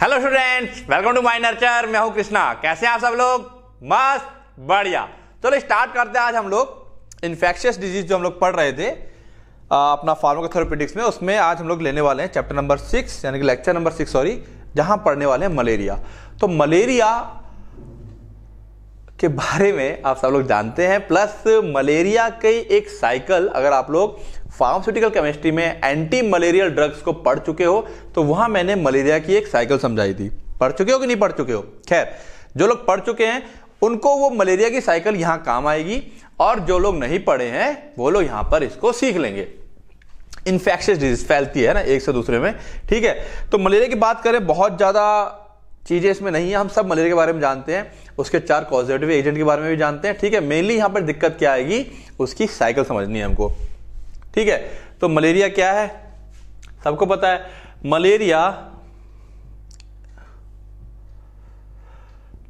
hello students welcome to my nurture मैं हूं कृष्णा कैसे हैं आप सब लोग मस्त बढ़िया चलो स्टार्ट करते हैं आज हम लोग इन्फेक्शियस डिजीज जो हम लोग पढ़ रहे थे अपना फार्माकोथेरोपेटिक्स में उसमें आज हम लोग लेने वाले हैं चैप्टर नंबर सिक्स यानी कि लेक्चर नंबर सिक्स सॉरी जहां पढ़ने वाले हैं मलेरिया तो मलेरिया के बारे में आप सब लोग जानते हैं प्लस मलेरिया के एक साइकिल अगर आप लोग फार्मास्यूटिकल केमिस्ट्री में एंटी मलेरियल ड्रग्स को पढ़ चुके हो तो वहां मैंने मलेरिया की एक साइकिल समझाई थी पढ़ चुके हो कि नहीं पढ़ चुके हो खैर जो लोग पढ़ चुके हैं उनको वो मलेरिया की साइकिल यहां काम आएगी और जो लोग नहीं पढ़े हैं वो लोग यहां पर इसको सीख लेंगे इंफेक्शियस डिजीज फैलती है ना एक से दूसरे में ठीक है तो मलेरिया की बात करें बहुत ज़्यादा चीज़ें इसमें नहीं है हम सब मलेरिया के बारे में जानते हैं उसके चार कॉजेटिव एजेंट के बारे में भी जानते हैं ठीक है मेनली यहां पर दिक्कत क्या आएगी उसकी साइकिल समझनी है हमको ठीक है तो मलेरिया क्या है सबको पता है malaria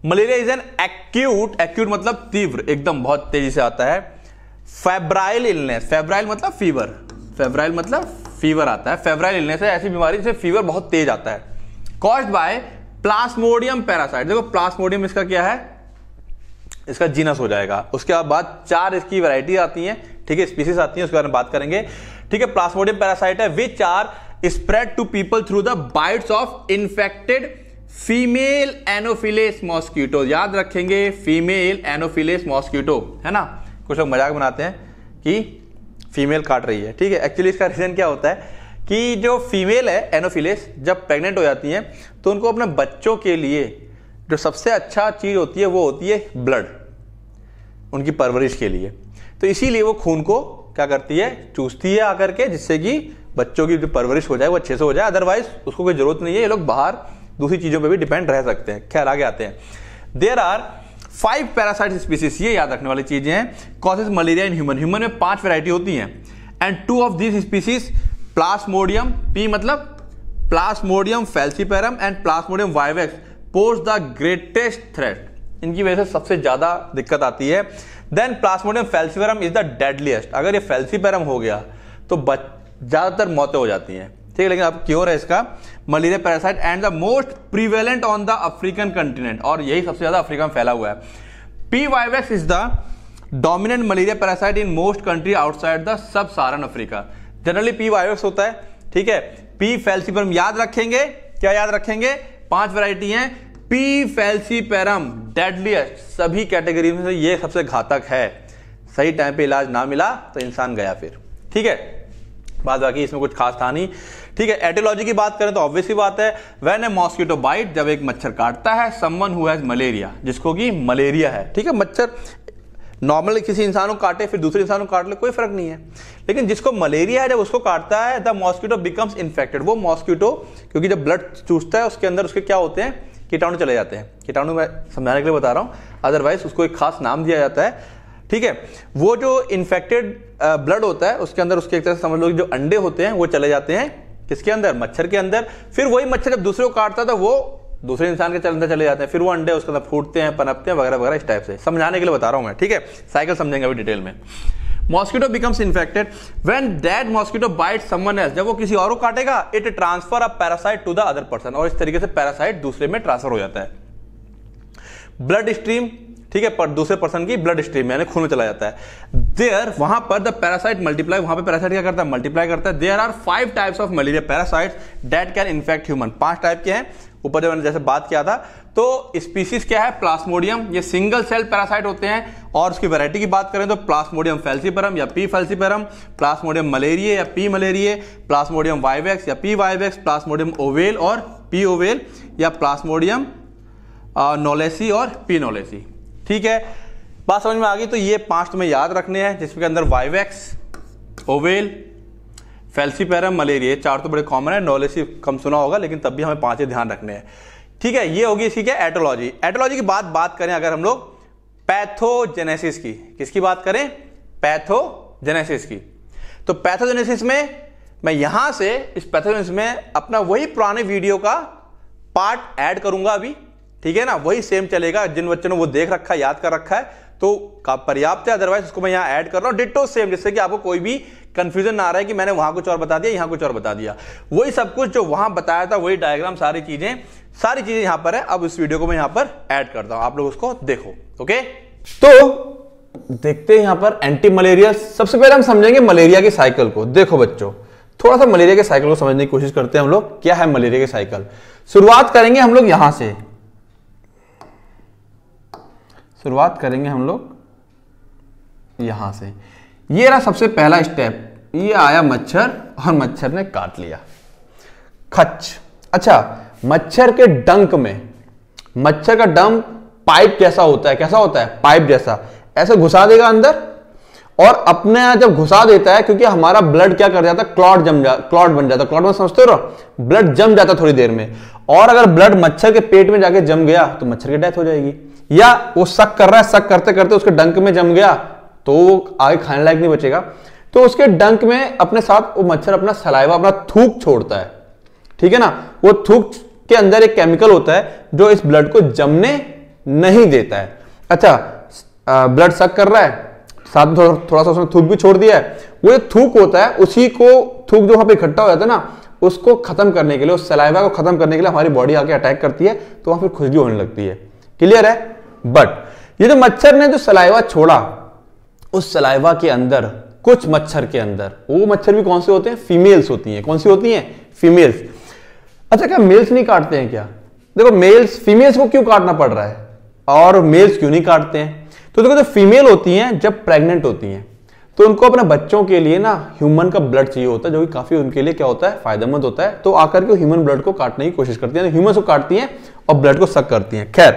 malaria is an acute acute मतलब तीव्र एकदम बहुत तेजी से आता है फेब्राइल इलनेस फेब्राइल मतलब फीवर फेब्राइल मतलब फीवर आता है फेब्राइल इलनेस है ऐसी बीमारी से फीवर बहुत तेज आता है कॉज बाय प्लास्मोडियम पैरासाइट देखो प्लास्मोडियम इसका क्या है इसका जीनस हो जाएगा उसके बाद चार इसकी वैरायटी आती हैं ठीक है स्पीसीज आती है उसके बारे में बात करेंगे ठीक है प्लास्मोडियम पैरासाइट है which are spread to people through the bites of infected female anopheles mosquito याद रखेंगे फीमेल एनोफिलेस मॉस्क्यूटो है ना कुछ लोग मजाक बनाते हैं कि फीमेल काट रही है ठीक है एक्चुअली इसका रीजन क्या होता है कि जो फीमेल है एनोफिलेस जब प्रेग्नेंट हो जाती है तो उनको अपने बच्चों के लिए जो सबसे अच्छा चीज़ होती है वो होती है ब्लड उनकी परवरिश के लिए तो इसीलिए वो खून को क्या करती है चूसती है आकर के जिससे कि बच्चों की जो परवरिश हो जाए वो अच्छे से हो जाए अदरवाइज उसको कोई जरूरत नहीं है ये लोग बाहर दूसरी चीज़ों पर भी डिपेंड रह सकते हैं खैर आगे आते हैं there are five parasite species ये याद रखने वाली चीज़ें हैं causes malaria in human human में पांच वेराइटी होती है and two of this species plasmodium P मतलब plasmodium falciparum and plasmodium vivax pose the greatest threat इनकी वजह से सबसे ज़्यादा दिक्कत आती है then plasmodium falciparum is the deadliest अगर ये फेल्सीपेरम हो गया तो ज़्यादातर मौतें हो जाती हैं ठीक है लेकिन अब क्योर है इसका malaria parasite and the most prevalent on the African continent और यही सबसे ज़्यादा अफ्रीका में फैला हुआ है P vivax is the dominant malaria parasite in most country outside the sub saharan Africa generally P vivax होता है ठीक है पी फेल्सीपरम याद रखेंगे क्या याद रखेंगे पांच वैरायटी हैं पी फैलसी पैरम डेडलीस्ट सभी कैटेगरी में से ये सबसे घातक है सही टाइम पे इलाज ना मिला तो इंसान गया फिर ठीक है बाद बाकी इसमें कुछ खास था नहीं ठीक है एटोलॉजी की बात करें तो ऑब्वियसली बात है वेन ए मॉस्किटो बाइट जब एक मच्छर काटता है समवन हुआ हैज मलेरिया जिसको कि मलेरिया है ठीक है मच्छर नॉर्मल किसी इंसान को काटे फिर दूसरे इंसान को काट ले कोई फर्क नहीं है लेकिन जिसको मलेरिया है जब उसको काटता है द मॉस्किटो बिकम्स इन्फेक्टेड वो मॉस्किटो क्योंकि जब ब्लड चूसता है उसके अंदर उसके क्या होते हैं कीटाणु चले जाते हैं कीटाणु मैं समझाने के लिए बता रहा हूँ अदरवाइज उसको एक खास नाम दिया जाता है ठीक है वो जो इन्फेक्टेड ब्लड होता है उसके अंदर उसके एक तरह से समझ लो जो अंडे होते हैं वो चले जाते हैं किसके अंदर मच्छर के अंदर फिर वही मच्छर जब दूसरे को काटता था तो वो दूसरे इंसान के चलते चले जाते हैं फिर वो अंडे उसके अंदर फूटते हैं पनपते हैं वगैरह वगैरह इस टाइप से समझाने के लिए बता रहा हूँ मैं ठीक है साइकिल समझेंगे अभी डिटेल में mosquito becomes infected when that mosquito bite someone else जब वो किसी और को काटेगा it transfer a parasite to the other person और इस तरीके से पैरासाइट दूसरे में ट्रांसफर हो जाता है ब्लड स्ट्रीम ठीक है पर दूसरे पर्सन की ब्लड स्ट्रीम यानी खून में चला जाता है देयर वहां पर द पैरासाइट मल्टीप्लाई वहां पे पैरासाइट क्या करता है मल्टीप्लाई करता है there are five types of malaria parasites that can infect human पांच टाइप के हैं ऊपर जब मैंने जैसे बात किया था तो स्पीसीज क्या है प्लास्मोडियम ये सिंगल सेल पैरासाइट होते हैं और उसकी वैरायटी की बात करें तो प्लास्मोडियम फेल्सीपरम या पी फेल्सीपरम प्लास्मोडियम मलेरिए या पी मलेरिए प्लास्मोडियम वाइवेक्स या पी वाइवेक्स प्लास्मोडियम ओवेल और पी ओवेल या प्लास्मोडियम नोलेसी uh, और पी नोलेसी ठीक है बात समझ में आ गई तो ये पांच तुम्हें याद रखने हैं जिसके अंदर वाइवेक्स ओवेल फेल्सीपैरम मलेरिया चार तो बड़े कॉमन है नॉलेज कम सुना होगा लेकिन तब भी हमें पाँच ध्यान रखने हैं ठीक है ये होगी इसकी क्या एटोलॉजी एटोलॉजी की बात बात करें अगर हम लोग पैथोजेनेसिस की किसकी बात करें पैथोजेनेसिस की तो पैथोजेनेसिस में मैं यहां से इस पैथोजेनेसिस में अपना वही पुराने वीडियो का पार्ट ऐड करूंगा अभी ठीक है ना वही सेम चलेगा जिन बच्चों ने वो देख रखा है याद कर रखा है तो पर्याप्त है अदरवाइज उसको मैं यहाँ ऐड कर रहा हूँ डिटो सेम जिससे कि आपको कोई भी कंफ्यूजन ना रहा है कि मैंने वहां कुछ और बता दिया यहां कुछ और बता दिया वही सब कुछ जो वहां बताया था वही डायग्राम सारी चीजें सारी चीजें यहां पर है अब इस वीडियो को मैं यहां पर ऐड करता हूं आप लोग उसको देखो ओके तो देखते हैं यहां पर एंटी मलेरिया सबसे पहले हम समझेंगे मलेरिया की साइकिल को देखो बच्चों थोड़ा सा मलेरिया के साइकिल को समझने की कोशिश करते हैं हम लोग क्या है मलेरिया की साइकिल शुरुआत करेंगे हम लोग यहां से शुरुआत करेंगे हम लोग यहां से ये रहा सबसे पहला स्टेप ये आया मच्छर और मच्छर ने काट लिया खच अच्छा मच्छर के डंक में मच्छर का डंक पाइप कैसा होता है कैसा होता है पाइप जैसा ऐसे घुसा देगा अंदर और अपने यहां जब घुसा देता है क्योंकि हमारा ब्लड क्या कर जाता है क्लॉट जम जा क्लॉट बन जाता है क्लॉट में मतलब समझते हो ब्लड जम जाता थोड़ी देर में और अगर ब्लड मच्छर के पेट में जाके जम गया तो मच्छर की डेथ हो जाएगी या वो सक कर रहा है सक करते करते उसके डंक में जम गया तो वो आगे खाने लायक नहीं बचेगा तो उसके डंक में अपने साथ वो मच्छर अपना सलाइवा अपना थूक छोड़ता है ठीक है ना वो थूक के अंदर एक केमिकल होता है जो इस ब्लड को जमने नहीं देता है अच्छा ब्लड सक कर रहा है साथ में थोड़ा थोड़ा सा उसने थूक भी छोड़ दिया है वो जो थूक होता है उसी को थूक जो वहां पर इकट्ठा हो जाता है ना उसको खत्म करने के लिए उस सलाइवा को खत्म करने के लिए हमारी बॉडी आके अटैक करती है तो वहां फिर खुजली होने लगती है क्लियर है बट ये जो मच्छर ने जो सलाइवा छोड़ा उस सलाइवा के अंदर कुछ मच्छर के अंदर वो मच्छर भी कौन से होते हैं फीमेल्स होती हैं कौन सी होती हैं फीमेल्स अच्छा क्या मेल्स नहीं काटते हैं क्या देखो मेल्स फीमेल्स को क्यों काटना पड़ रहा है और मेल्स क्यों नहीं काटते हैं तो देखो जो तो फीमेल होती हैं जब प्रेग्नेंट होती हैं तो उनको अपने बच्चों के लिए ना ह्यूमन का ब्लड चाहिए होता है जो कि काफी उनके लिए क्या होता है फायदेमंद होता है तो आकर के ह्यूमन ब्लड को काटने की कोशिश करती है ह्यूमन तो को काटती हैं और ब्लड को सक करती हैं खैर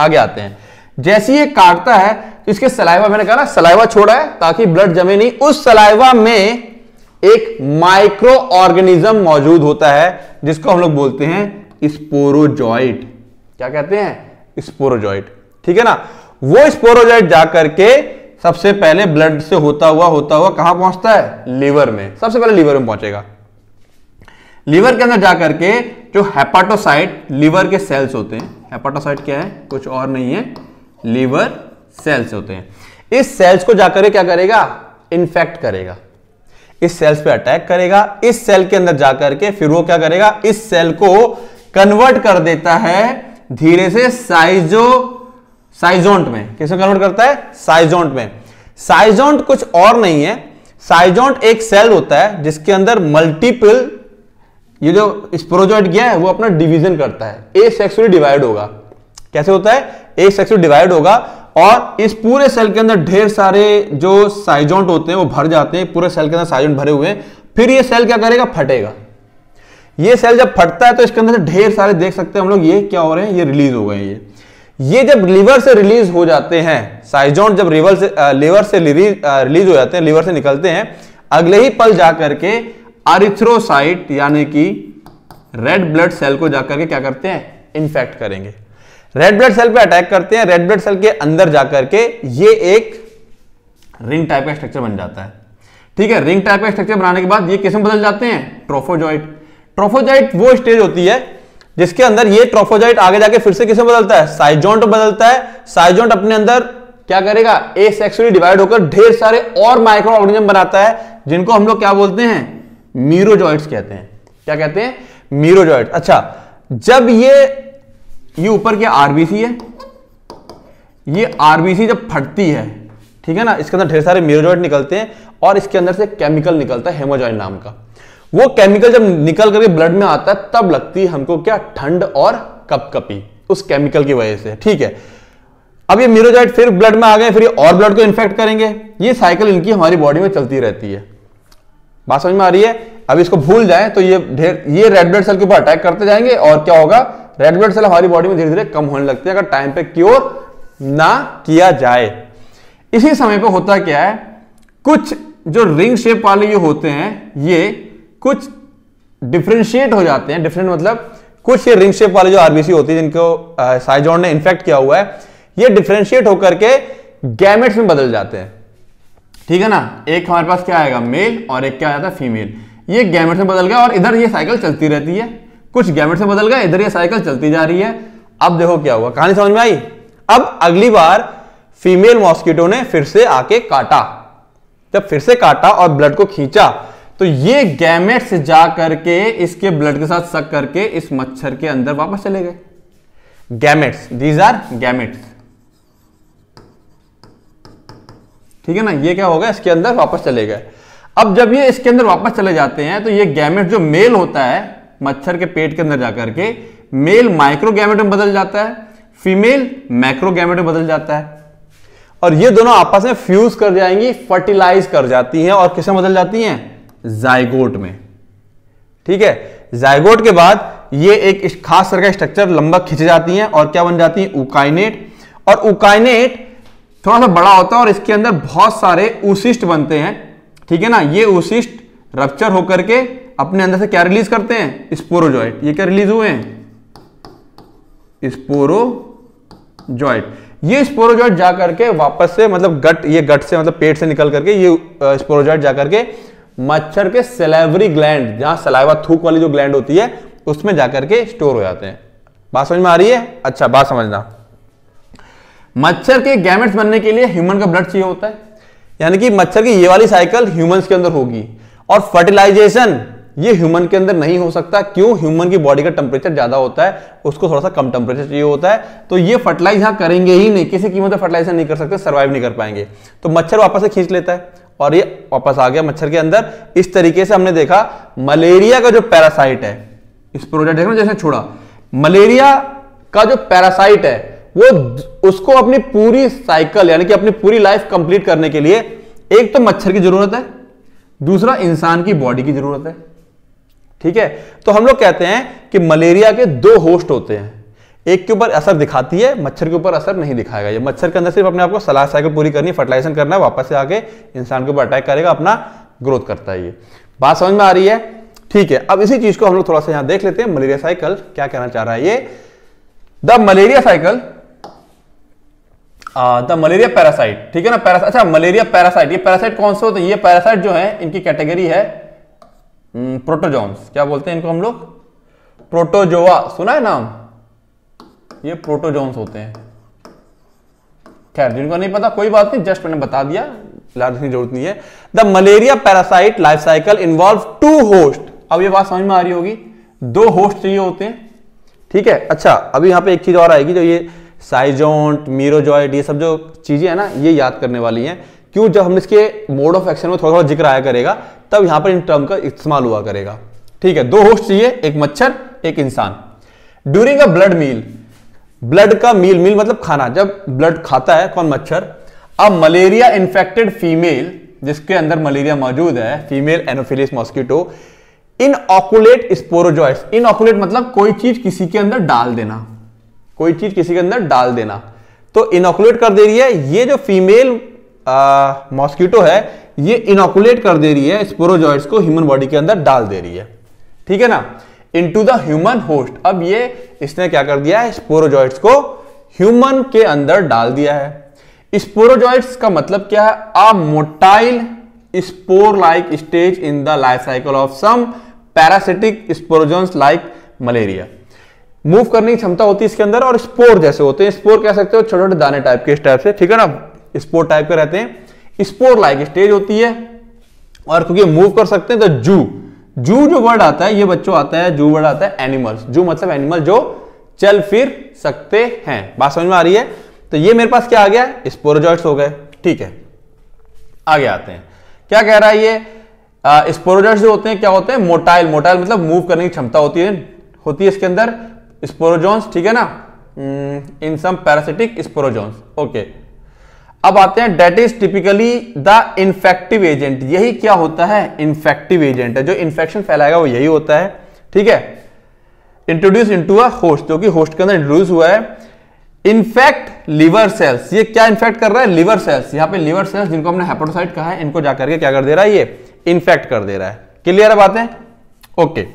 आगे आते हैं जैसे ये काटता है तो इसके सलाइवा मैंने कहा ना सलाइवा छोड़ा है ताकि ब्लड जमे नहीं उस सलाइवा में एक माइक्रो ऑर्गेनिज्म मौजूद होता है जिसको हम लोग बोलते हैं स्पोरोजॉइट क्या कहते हैं स्पोरोजॉइट ठीक है ना वो स्पोरोजॉइट जाकर के सबसे पहले ब्लड से होता हुआ होता हुआ कहां पहुंचता है लीवर में सबसे पहले लीवर में पहुंचेगा लीवर के अंदर जाकर के जो हेपाटोसाइट लीवर के सेल्स होते हैं हेपाटोसाइट क्या है कुछ और नहीं है लीवर सेल्स होते हैं इस सेल्स को जाकर क्या करेगा इन्फेक्ट करेगा इस सेल्स पे अटैक करेगा इस सेल के अंदर जाकर के फिर वो क्या करेगा इस सेल को कन्वर्ट कर देता है धीरे से साइजो साइजोंट में कैसे कन्वर्ट करता है साइजोंट में साइजोंट कुछ और नहीं है साइजोंट एक सेल होता है जिसके अंदर मल्टीपल ये जो स्प्रोजॉइट गया है वो अपना डिवीजन करता है ए सेक्सुअली डिवाइड होगा कैसे होता है एक सेक्स डिवाइड होगा और इस पूरे सेल के अंदर ढेर सारे जो साइजोंट होते हैं वो भर जाते हैं पूरे सेल के अंदर साइजोंट भरे हुए हैं फिर ये सेल क्या करेगा फटेगा ये सेल जब फटता है तो इसके अंदर ढेर सारे देख सकते हैं हम लोग ये क्या हो रहे हैं ये रिलीज हो गए ये ये जब लीवर से रिलीज हो जाते हैं साइजोंट जब रिवर से लीवर से रिलीज हो जाते हैं लीवर से निकलते हैं अगले ही पल जाकर के अरिथ्रोसाइट यानी कि रेड ब्लड सेल को जाकर के क्या करते हैं इन्फेक्ट करेंगे रेड ब्लड सेल पे अटैक करते हैं रेड ब्लड सेल के अंदर जाकर के ये एक रिंग टाइप का स्ट्रक्चर बन जाता है ठीक है रिंग टाइप का स्ट्रक्चर बनाने के बाद ये किसमें बदल जाते हैं ट्रोफोजॉइट ट्रोफोजॉइट वो स्टेज होती है जिसके अंदर ये ट्रोफोजॉइट आगे जाके फिर से किसमें बदलता है साइजोंट बदलता है साइजोंट अपने अंदर क्या करेगा ए सेक्सुअली डिवाइड होकर ढेर सारे और माइक्रो ऑर्गेनिज्म बनाता है जिनको हम लोग क्या बोलते हैं मीरोजॉइट्स कहते हैं क्या कहते हैं मीरोजॉइट अच्छा जब ये ये ऊपर क्या आरबीसी है ये आरबीसी जब फटती है ठीक है ना इसके अंदर ढेर सारे मेरोजॉइट निकलते हैं और इसके अंदर से केमिकल निकलता है हेमोजॉइन नाम का वो केमिकल जब निकल करके ब्लड में आता है तब लगती है हमको क्या ठंड और कपकपी उस केमिकल की वजह से ठीक है अब ये मीरोजाइट फिर ब्लड में आ गए फिर और ब्लड को इन्फेक्ट करेंगे ये साइकिल इनकी हमारी बॉडी में चलती रहती है बात समझ में आ रही है अब इसको भूल जाए तो ये ढेर ये रेड ब्लड सेल के ऊपर अटैक करते जाएंगे और क्या होगा रेड ब्लड सेल हमारी बॉडी में धीरे धीरे कम होने लगती है अगर टाइम पे क्योर ना किया जाए इसी समय पे होता क्या है कुछ जो रिंग शेप वाले ये होते हैं ये कुछ डिफ्रेंशिएट हो जाते हैं डिफरेंट मतलब कुछ ये रिंग शेप वाले जो आरबीसी होती है जिनको साइजोन ने इन्फेक्ट किया हुआ है ये डिफ्रेंशिएट होकर के गैमेट्स में बदल जाते हैं ठीक है ना एक हमारे पास क्या आएगा मेल और एक क्या आ जाता है फीमेल ये गैमेट्स में बदल गया और इधर ये साइकिल चलती रहती है कुछ गैमेट से बदल गए इधर ये साइकिल चलती जा रही है अब देखो क्या हुआ कहानी समझ में आई अब अगली बार फीमेल मॉस्किटो ने फिर से आके काटा जब फिर से काटा और ब्लड को खींचा तो ये गैमेट से जा करके इसके ब्लड के साथ सक करके इस मच्छर के अंदर वापस चले गए गैमेट्स दीज आर गैमेट्स ठीक है ना ये क्या होगा इसके अंदर वापस चले गए अब जब ये इसके अंदर वापस चले जाते हैं तो ये गैमेट जो मेल होता है मच्छर के पेट के अंदर जाकर के मेल माइक्रोगैमेट में बदल जाता है फीमेल मैक्रोगैमेट में बदल जाता है और ये दोनों आपस में फ्यूज कर जाएंगी फर्टिलाइज कर जाती हैं और किसे बदल जाती हैं जायगोट में ठीक है जायगोट के बाद ये एक खास तरह का स्ट्रक्चर लंबा खिंच जाती हैं और क्या बन जाती है उकाइनेट और उकाइनेट थोड़ा सा बड़ा होता है और इसके अंदर बहुत सारे उशिष्ट बनते हैं ठीक है ना ये उशिष्ट रप्चर होकर के अपने अंदर से क्या रिलीज करते हैं स्पोरोजॉइट ये क्या रिलीज हुए हैं स्पोरोजॉइट ये स्पोरोजॉइट जा करके वापस से मतलब गट ये गट से मतलब पेट से निकल करके ये स्पोरोजॉइट जा करके मच्छर के सेलेवरी ग्लैंड जहां सलाइवा थूक वाली जो ग्लैंड होती है उसमें जाकर के स्टोर हो जाते हैं बात समझ में आ रही है अच्छा बात समझना मच्छर के गैमेट्स बनने के लिए ह्यूमन का ब्लड चाहिए होता है यानी कि मच्छर की ये वाली साइकिल ह्यूमंस के अंदर होगी और फर्टिलाइजेशन ये ह्यूमन के अंदर नहीं हो सकता क्यों ह्यूमन की बॉडी का टेम्परेचर ज्यादा होता है उसको थोड़ा सा कम टेम्परेचर चाहिए होता है तो ये फर्टिलाइज यहां करेंगे ही नहीं किसी कीमत पर फर्टिलाइज नहीं कर सकते सर्वाइव नहीं कर पाएंगे तो मच्छर वापस से खींच लेता है और ये वापस आ गया मच्छर के अंदर इस तरीके से हमने देखा मलेरिया का जो पैरासाइट है इस प्रोजेक्ट देखना जैसे छोड़ा मलेरिया का जो पैरासाइट है वो उसको अपनी पूरी साइकिल यानी कि अपनी पूरी लाइफ कंप्लीट करने के लिए एक तो मच्छर की जरूरत है दूसरा इंसान की बॉडी की जरूरत है ठीक है तो हम लोग कहते हैं कि मलेरिया के दो होस्ट होते हैं एक के ऊपर असर दिखाती है मच्छर के ऊपर असर नहीं दिखाएगा ये मच्छर के अंदर सिर्फ अपने आपको सलाह साइकिल पूरी करनी फर्टिलाइजेशन करना है वापस से आके इंसान के ऊपर अटैक करेगा अपना ग्रोथ करता है ये बात समझ में आ रही है ठीक है अब इसी चीज को हम लोग थोड़ा सा यहां देख लेते हैं मलेरिया साइकिल क्या कहना चाह रहा है ये the malaria cycle the malaria parasite ठीक है ना पैरासाइट अच्छा मलेरिया पैरासाइट ये पैरासाइट कौन से होते हैं ये पैरासाइट जो है इनकी कैटेगरी है प्रोटोजोन्स हम्म, क्या बोलते हैं इनको हम लोग प्रोटोजोआ सुना है नाम ये प्रोटोजोन्स होते हैं खैर जिनको नहीं पता कोई बात नहीं जस्ट मैंने बता दिया लार्ज की जरूरत नहीं है the malaria parasite life cycle involve two host अब ये बात समझ में आ रही होगी दो होस्ट चाहिए होते हैं ठीक है अच्छा अभी यहां पे एक चीज और आएगी जो ये साइजोंट मीरोजॉइड ये सब जो चीजें हैं ना ये याद करने वाली हैं क्यों जब हम इसके मोड ऑफ एक्शन में थोड़ा थोड़ा जिक्र आया करेगा तब यहां पर इन टर्म का इस्तेमाल हुआ करेगा ठीक है दो होस्ट चाहिए एक मच्छर एक इंसान during a blood meal blood का मील मील मतलब खाना जब ब्लड खाता है कौन मच्छर अब मलेरिया इंफेक्टेड फीमेल जिसके अंदर मलेरिया मौजूद है female anopheles mosquito inoculate sporozoites inoculate मतलब कोई चीज किसी के अंदर डाल देना कोई चीज किसी के अंदर डाल देना तो इनोकुलेट कर दे रही है ये जो फीमेल मॉस्किटो है ये इनोकुलेट कर दे रही है स्पोरोजॉइड्स को ह्यूमन बॉडी के अंदर डाल दे रही है ठीक है ना into the human host अब ये इसने क्या कर दिया है स्पोरोजॉइड्स को ह्यूमन के अंदर डाल दिया है स्पोरोजॉइड्स का मतलब क्या है a motile spore like stage in the life cycle of some parasitic sporozoans like malaria move करने की क्षमता होती है इसके अंदर और स्पोर जैसे होते हैं स्पोर कह सकते हो छोटे छोटे दाने टाइप के इस टाइप से ठीक है ना स्पोर टाइप के रहते हैं स्पोर लाइक स्टेज होती है और क्योंकि मूव कर सकते हैं तो जू जू जो वर्ड आता है ये बच्चों आता है जू वर्ड आता है एनिमल्स जू मतलब एनिमल जो चल फिर सकते हैं बात समझ में आ रही है तो ये मेरे पास क्या आ गया स्पोरोजॉइट्स हो गए ठीक है आगे आते हैं क्या कह रहा है ये स्पोरोजॉइट्स जो होते हैं क्या होते हैं मोटाइल मोटाइल मतलब मूव करने की क्षमता होती है होती है इसके अंदर स्पोरोजॉन्स ठीक है ना इन सम पैरासिटिक स्पोरोजॉन्स ओके अब आते हैं that is typically the infective agent यही क्या होता है इन्फेक्टिव एजेंट है जो इन्फेक्शन फैलाएगा वो यही होता है ठीक है इंट्रोड्यूस इनटू अ होस्ट जो कि होस्ट के अंदर इंट्रोड्यूस हुआ है इन्फेक्ट लिवर सेल्स ये क्या इन्फेक्ट कर रहा है लिवर सेल्स यहाँ पे लिवर सेल्स जिनको हमने हेपोटोसाइट कहा है इनको जाकर के क्या कर दे रहा है ये इन्फेक्ट कर दे रहा है क्लियर है बातें okay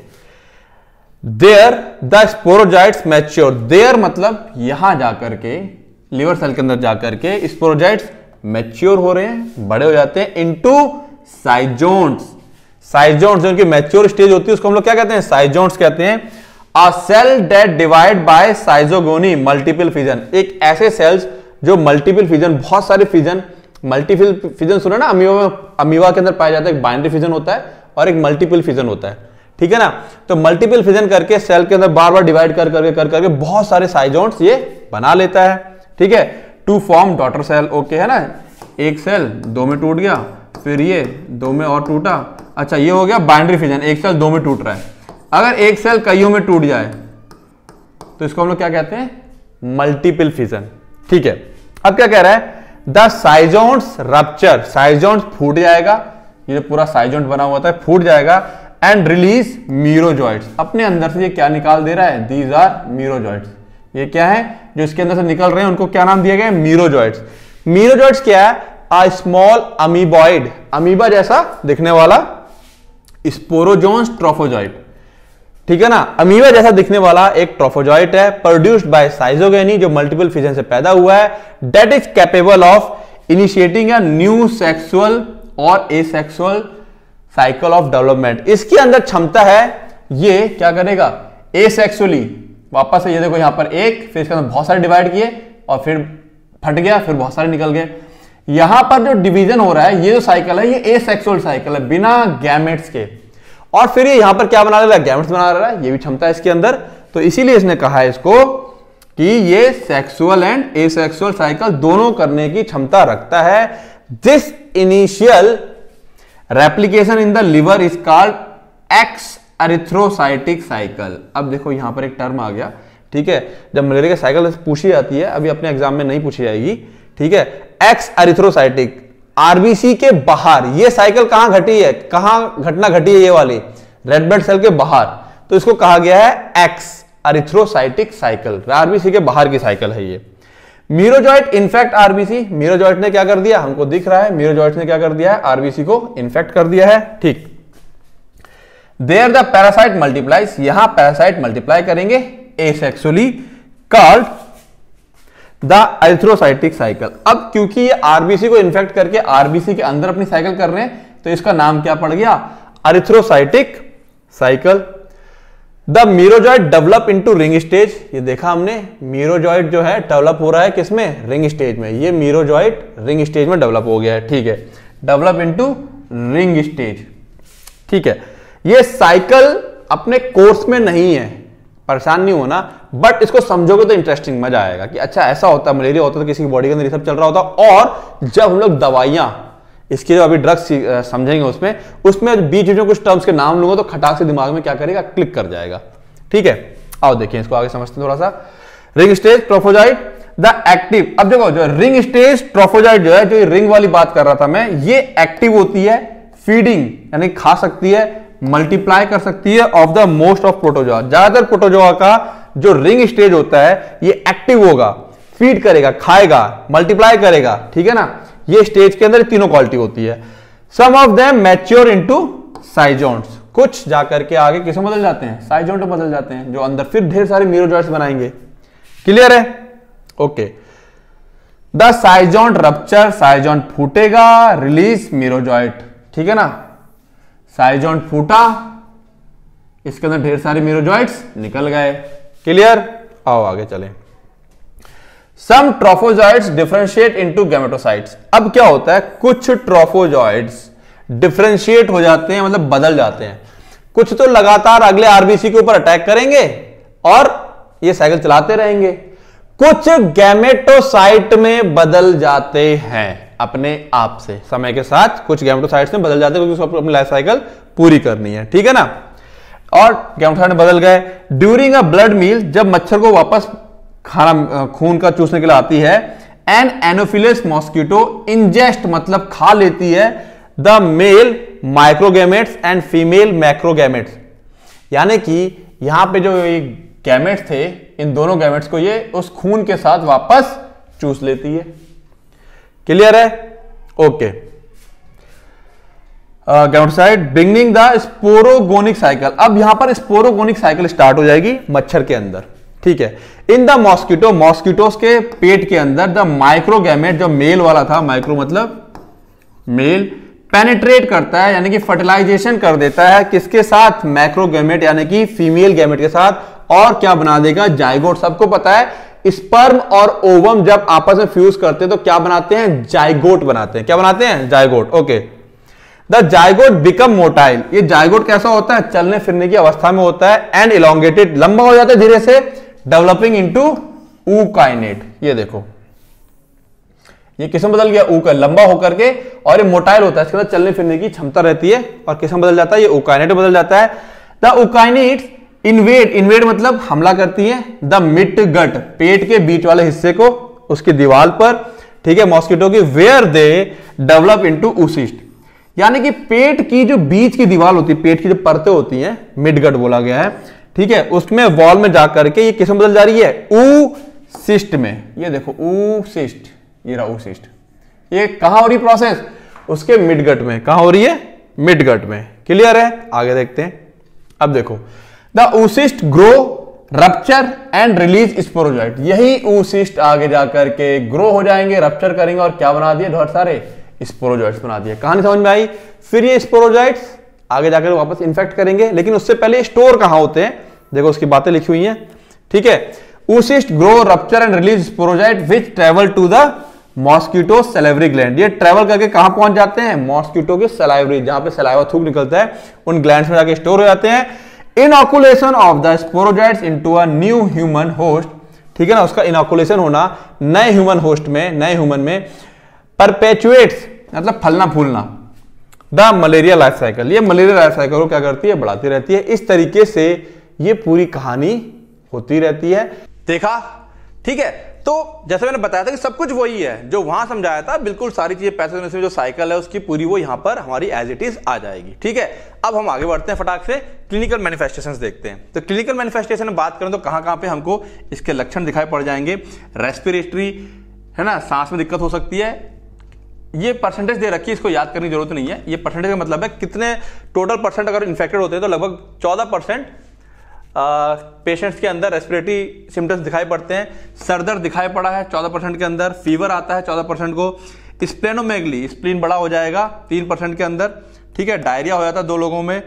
there the sporozoites mature there मतलब यहां जाकर के लिवर सेल के अंदर जाकर के स्पोरोजाइट्स मैच्योर हो रहे हैं बड़े हो जाते हैं इनटू साइजोन्स साइजोन्स जो उनकी मैच्योर स्टेज होती है उसको हम लोग क्या कहते हैं साइजोन्स कहते हैं a cell that divide by schizogony multiple fission एक ऐसे सेल्स जो मल्टीपल फिजन बहुत सारे फिजन मल्टीपल फिजन सुना ना अमीवा अमीवा के अंदर पाया जाता है एक बाइनरी फिजन होता है और एक मल्टीपल फिजन होता है ठीक है ना तो मल्टीपल फिजन करके सेल के अंदर बार बार डिवाइड कर करके कर करके कर, कर, बहुत सारे साइजोन्स ये बना लेता है ठीक है to form daughter cell okay है ना एक सेल दो में टूट गया फिर ये दो में और टूटा अच्छा ये हो गया बाइंड्री फिजन एक सेल दो में टूट रहा है अगर एक सेल कईयों में टूट जाए तो इसको हम लोग क्या कहते हैं मल्टीपल फिजन ठीक है अब क्या कह रहा है द साइजोन्स रप्चर साइजोन्स फूट जाएगा ये जो पूरा साइजोन्ट बना हुआ था फूट जाएगा एंड रिलीज मीरोजॉइड्स अपने अंदर से ये क्या निकाल दे रहा है दीज आर मीरोजॉइड्स ये क्या है जो इसके अंदर से निकल रहे हैं उनको क्या नाम दिया गया मीरोजॉइड्स मीरोजॉइड्स क्या है स्मॉल अमीबॉइड अमीबा जैसा दिखने वाला स्पोरोजोन्स ट्रोफोजॉइड ठीक है ना अमीबा जैसा दिखने वाला एक ट्रोफोजॉइट है प्रोड्यूस्ड बाय साइजोगेनी जो मल्टीपल फिजन से पैदा हुआ है that is capable of initiating a new sexual और एसेक्सुअल साइकिल ऑफ डेवलपमेंट इसके अंदर क्षमता है ये क्या करेगा एसेक्सुअली वापस से ये देखो यहाँ पर एक फिर इसके अंदर बहुत सारे डिवाइड किए और फिर फट गया फिर बहुत सारे निकल गए यहां पर जो डिवीजन हो रहा है ये जो साइकिल है ये ए सेक्सुअल साइकिल है बिना गैमेट्स के और फिर ये यहां पर क्या बना रहा है गैमेट्स बना रहा है ये भी क्षमता है इसके अंदर तो इसीलिए इसने कहा है इसको कि ये sexual and asexual cycle दोनों करने की क्षमता रखता है this initial replication in the liver is called exo erythrocytic cycle अब देखो यहाँ पर एक टर्म आ गया ठीक है जब मलेरिया की साइकिल पूछी जाती है अभी अपने एग्जाम में नहीं पूछी जाएगी ठीक है एक्स अरिथ्रोसाइटिक आरबीसी के बाहर ये साइकिल कहां घटी है कहां घटना घटी है ये वाली रेड ब्लड सेल के बाहर तो इसको कहा गया है एक्स अरिथ्रोसाइटिक साइकिल आरबीसी के बाहर की साइकिल है ये मीरोजॉइट इन्फेक्ट आरबीसी मीरोजॉइट ने क्या कर दिया हमको दिख रहा है मीरोजॉइट ने क्या कर दिया है आरबीसी को इन्फेक्ट कर दिया है ठीक देयर द पैरासाइट मल्टीप्लाइज यहां पैरासाइट मल्टीप्लाई करेंगे asexually called the erythrocytic cycle अब क्योंकि ये आरबीसी को इन्फेक्ट करके आरबीसी के अंदर अपनी साइकिल कर रहे हैं तो इसका नाम क्या पड़ गया erythrocytic cycle the merozoite develop into ring stage ये देखा हमने मीरोजॉइड जो है डेवलप हो रहा है किसमें रिंग स्टेज में ये मीरोजॉइड रिंग स्टेज में डेवलप हो गया है ठीक है डेवलप इनटू रिंग स्टेज ठीक है ये साइकिल अपने कोर्स में नहीं है परेशान नहीं होना बट इसको समझोगे तो इंटरेस्टिंग मजा आएगा कि अच्छा ऐसा होता है मलेरिया होता तो किसी की बॉडी के अंदर ये सब चल रहा होता और जब हम लोग दवाइयां इसके जो अभी ड्रग्स समझेंगे उसमें उसमें बीच बीच में कुछ टर्म्स के नाम लूंगा तो खटाक से दिमाग में क्या करेगा क्लिक कर जाएगा ठीक है आओ देखिए इसको आगे समझते हैं थोड़ा सा ring stage trophozoite the active अब देखो जो रिंग स्टेज प्रोफोजाइट जो है जो रिंग वाली बात कर रहा था मैं ये एक्टिव होती है फीडिंग यानी खा सकती है मल्टीप्लाई कर सकती है of the most of protozoa ज्यादातर प्रोटोजोआ का जो रिंग स्टेज होता है ये एक्टिव होगा फीड करेगा खाएगा मल्टीप्लाई करेगा ठीक है ना ये स्टेज के अंदर तीनों क्वालिटी होती है some of them mature into schizonts कुछ जाकर के आगे किसे बदल जाते हैं साइजोंट तो बदल जाते हैं जो अंदर फिर ढेर सारे मीरोजॉइट्स बनाएंगे क्लियर है okay the schizont rupture schizont फूटेगा रिलीज मीरोजॉइट ठीक है ना साइजॉन फूटा इसके अंदर ढेर सारे मीरो निकल गए क्लियर आओ आगे चले some trophozoite differentiate to gametocyte अब क्या होता है कुछ ट्रोफोजॉइड्स डिफ्रेंशिएट हो जाते हैं मतलब बदल जाते हैं कुछ तो लगातार अगले आरबीसी के ऊपर अटैक करेंगे और ये साइकिल चलाते रहेंगे कुछ गैमेटोसाइट में बदल जाते हैं अपने आप से समय के साथ कुछ गैमटोसाइट्स में बदल जाते हैं क्योंकि उसको अपनी लाइफ साइकिल पूरी करनी है ठीक है ना और गैमटोसाइट बदल गए ड्यूरिंग अ ब्लड मील जब मच्छर को वापस खाना खून का चूसने के लिए आती है एन एनोफिलस मॉस्किटो इंजेस्ट मतलब खा लेती है the male microgametes and female macrogametes यानी कि यहां पे जो ये गैमेट्स थे इन दोनों गैमेट्स को ये उस खून के साथ वापस चूस लेती है क्लियर है okay side beginning the sporogonic cycle अब यहां पर स्पोरोगोनिक साइकिल स्टार्ट हो जाएगी मच्छर के अंदर ठीक है इन द मॉस्किटो मॉस्किटोस के पेट के अंदर द माइक्रोगेमेट जो मेल वाला था माइक्रो मतलब मेल पेनेट्रेट करता है यानी कि फर्टिलाइजेशन कर देता है किसके साथ माइक्रोगैमेट यानी कि फीमेल गैमेट के साथ और क्या बना देगा जायगोट सबको पता है स्पर्म और ओवम जब आपस में फ्यूज करते हैं तो क्या बनाते हैं जायगोट बनाते हैं क्या बनाते हैं zygote okay the zygote become motile ये जायगोट कैसा होता है चलने फिरने की अवस्था में होता है एंड इलांगेटेड लंबा हो जाता है धीरे से डेवलपिंग इन ऊ काइनेट ये देखो ये किस्म बदल गया ऊ का लंबा होकर के और ये मोटाइल होता है इसके अंदर चलने फिरने की क्षमता रहती है और किस्म बदल जाता है ये उकाइनेट बदल जाता है द उकाइनेट्स इन्वेड इन्वेड मतलब हमला करती है द मिट गट पेट के बीच वाले हिस्से को उसकी दीवार पर ठीक है मॉस्किटो की where they develop into oocyst यानी कि पेट की जो बीच की दीवार होती है पेट की जो परतें होती हैं मिड गट बोला गया है ठीक है उसमें वॉल में जाकर के ये किसमें बदल जा रही है ऊ सिस्ट में ये देखो ऊ सिस्ट ये रहा ऊ सिस्ट ये कहाँ हो रही प्रोसेस उसके मिडगट में कहा हो रही है मिडगट में क्लियर है आगे देखते हैं अब देखो the oocyst grow rupture and release sporozoite यही ऊसिस्ट आगे जाकर के ग्रो हो जाएंगे रप्चर करेंगे और क्या बना दिए ढेर सारे स्पोरोजाइट्स बना दिए कहानी समझ में आई फिर ये स्पोरोजाइट्स आगे जाकर वापस इन्फेक्ट करेंगे लेकिन उससे पहले स्टोर कहां होते हैं देखो उसकी बातें लिखी हुई हैं ठीक है oocyst grow rupture and release sporozoite which travel to the mosquito salivary gland ये ट्रेवल करके कहां पहुंच जाते हैं मॉस्किटो के सलाइवरी जहां पे सलाइवा थूक निकलता है उन ग्लैंड में जाके स्टोर हो जाते हैं inoculation of the sporozoites in a new human host ठीक है ना उसका इनोकुलेशन होना नए ह्यूमन होस्ट में नए ह्यूमन में परपेचुएट्स मतलब फलना फूलना द मलेरिया लाइफ साइकिल ये मलेरिया लाइफ साइकिल को क्या करती है बढ़ाती रहती है इस तरीके से ये पूरी कहानी होती रहती है देखा ठीक है तो जैसे मैंने बताया था कि सब कुछ वही है जो वहां समझाया था बिल्कुल सारी चीजें पैसे में जो साइकिल है उसकी पूरी वो यहां पर हमारी एज इट इज आ जाएगी ठीक है अब हम आगे बढ़ते हैं फटाक से क्लिनिकल मैनिफेस्टेशन देखते हैं तो क्लिनिकल मैनिफेस्टेशन में बात करें तो कहां कहां पे हमको इसके लक्षण दिखाई पड़ जाएंगे रेस्पिरेटरी है ना सांस में दिक्कत हो सकती है ये परसेंटेज दे रखी है इसको याद करने की जरूरत नहीं है ये परसेंटेज का मतलब है कितने टोटल परसेंट अगर इन्फेक्टेड होते हैं तो लगभग चौदह परसेंट पेशेंट्स के अंदर रेस्पिरेटरी सिम्टम्स दिखाई पड़ते हैं सर दर्द दिखाई पड़ा है चौदह परसेंट के अंदर फीवर आता है चौदह परसेंट को स्प्लेनोमेगली स्प्लिन बड़ा हो जाएगा तीन परसेंट के अंदर ठीक है डायरिया हो जाता है दो लोगों में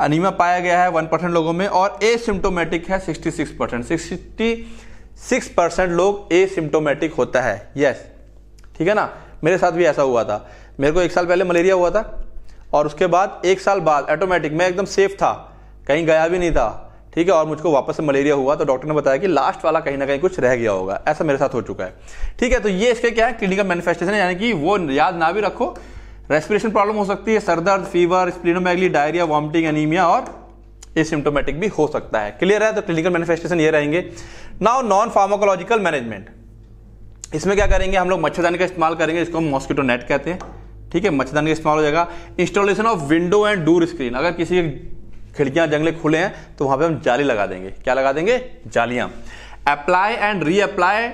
अनिमा पाया गया है वन परसेंट लोगों में और ए सिम्टोमेटिक है sixty six percent sixty six percent लोग ए सिम्टोमेटिक होता है यस ठीक है ना मेरे साथ भी ऐसा हुआ था मेरे को एक साल पहले मलेरिया हुआ था और उसके बाद एक साल बाद ऑटोमेटिक मैं एकदम सेफ था कहीं गया भी नहीं था ठीक है और मुझको वापस से मलेरिया हुआ तो डॉक्टर ने बताया कि लास्ट वाला कहीं ना कहीं कुछ रह गया होगा ऐसा मेरे साथ हो चुका है ठीक है तो ये इसके क्या है क्लिनिकल मैनिफेस्टेशन है यानी कि वो याद ना भी रखो रेस्पिरेशन प्रॉब्लम हो सकती है सरदर्द fever splenomegaly diarrhoea vomiting anaemia और सिम्टोमेटिक भी हो सकता है क्लियर है तो क्लिनिकल मैनिफेस्टेशन ये रहेंगे नाउ नॉन फार्माकोलॉजिकल मैनेजमेंट इसमें क्या करेंगे हम लोग मच्छरदानी का इस्तेमाल करेंगे इसको हम मॉस्किटो नेट कहते हैं ठीक है मच्छरदानी का इस्तेमाल हो जाएगा installation of window and door screen अगर किसी खिड़कियां जंगले खुले हैं तो वहां पे हम जाली लगा देंगे क्या लगा देंगे जालियां apply and reapply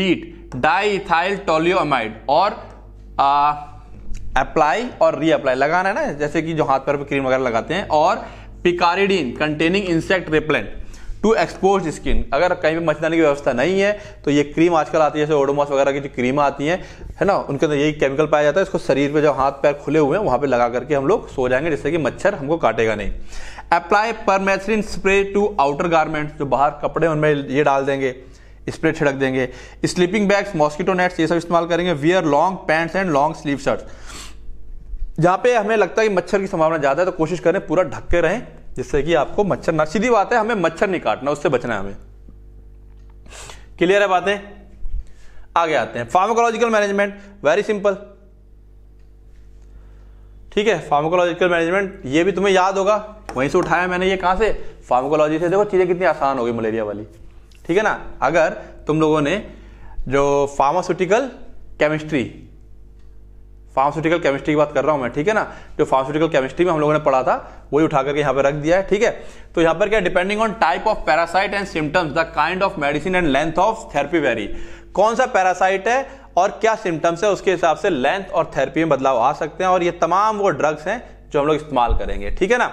DEET diethyl toluamide और अप्लाई और रीअप्लाई लगाना है ना जैसे कि जो हाथ पैर पर क्रीम वगैरह लगाते हैं और picaridin containing insect repellent to expose skin अगर कहीं पर मच्छरदानी की व्यवस्था नहीं है तो ये क्रीम आजकल आती है जैसे ओडोमॉस वगैरह की जो क्रीम आती है है ना उनके अंदर यही केमिकल पाया जाता है इसको शरीर पे जो हाथ पैर खुले हुए हैं वहाँ पे लगा करके हम लोग सो जाएंगे जिससे कि मच्छर हमको काटेगा नहीं apply permethrin spray to outer garments जो बाहर कपड़े उनमें ये डाल देंगे स्प्रे छिड़क देंगे स्लीपिंग बैग्स मॉस्किटो नेट्स ये सब इस्तेमाल करेंगे wear long pants and long sleeve shirts जहाँ पे हमें लगता है कि मच्छर की संभावना ज़्यादा है तो कोशिश करें पूरा ढक के रहें जिससे कि आपको मच्छर ना सीधी बात है हमें मच्छर नहीं काटना उससे बचना है हमें क्लियर है बातें आगे आते हैं फार्माकोलॉजिकल मैनेजमेंट वेरी सिंपल ठीक है फार्माकोलॉजिकल मैनेजमेंट ये भी तुम्हें याद होगा वहीं से उठाया मैंने ये कहाँ से फार्मोकोलॉजी से देखो चीज़ें कितनी आसान हो गई मलेरिया वाली ठीक है ना अगर तुम लोगों ने जो फार्मास्यूटिकल केमिस्ट्री फार्मास्यूटिकल केमिस्ट्री की बात कर रहा हूँ मैं ठीक है ना जो फार्मास्यूटिकल केमिस्ट्री में हम लोगों ने पढ़ा था वही उठा करके यहाँ पर रख दिया है ठीक है तो यहाँ पर क्या depending on type of parasite and symptoms the kind of medicine and length of therapy vary कौन सा पैरासाइट है और क्या सिम्टम्स है उसके हिसाब से लेंथ और थेरेपी में बदलाव आ सकते हैं और ये तमाम वो ड्रग्स हैं जो हम लोग इस्तेमाल करेंगे ठीक है ना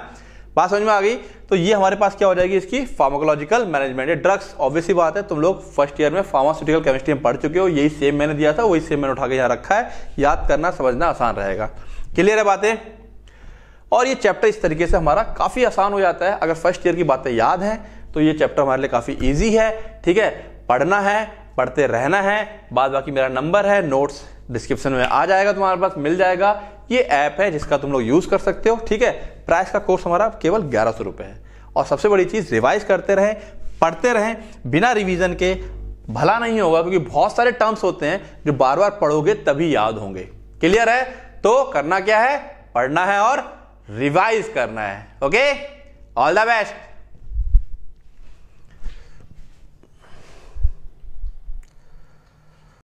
बात समझ में आ गई तो ये हमारे पास क्या हो जाएगी इसकी फार्माकोलॉजिकल मैनेजमेंट ड्रग्स ऑब्वियसली बात है तुम लोग फर्स्ट ईयर में फार्मास्यूटिकल केमिस्ट्री में पढ़ चुके हो यही सेम मैंने दिया था वही सेम मैंने उठा के यहाँ रखा है याद करना समझना आसान रहेगा क्लियर है बातें और ये चैप्टर इस तरीके से हमारा काफ़ी आसान हो जाता है अगर फर्स्ट ईयर की बातें याद हैं तो ये चैप्टर हमारे लिए काफ़ी ईजी है ठीक है पढ़ना है पढ़ते रहना है बाद बाकी मेरा नंबर है नोट्स डिस्क्रिप्शन में आ जाएगा तुम्हारे पास मिल जाएगा ये ऐप है जिसका तुम लोग यूज़ कर सकते हो ठीक है प्राइस का कोर्स हमारा केवल ग्यारह सौ रुपए है और सबसे बड़ी चीज़ रिवाइज करते रहें पढ़ते रहें बिना रिवीजन के भला नहीं होगा क्योंकि बहुत सारे टर्म्स होते हैं जो बार बार पढ़ोगे तभी याद होंगे क्लियर है तो करना क्या है पढ़ना है और रिवाइज करना है ओके ऑल द बेस्ट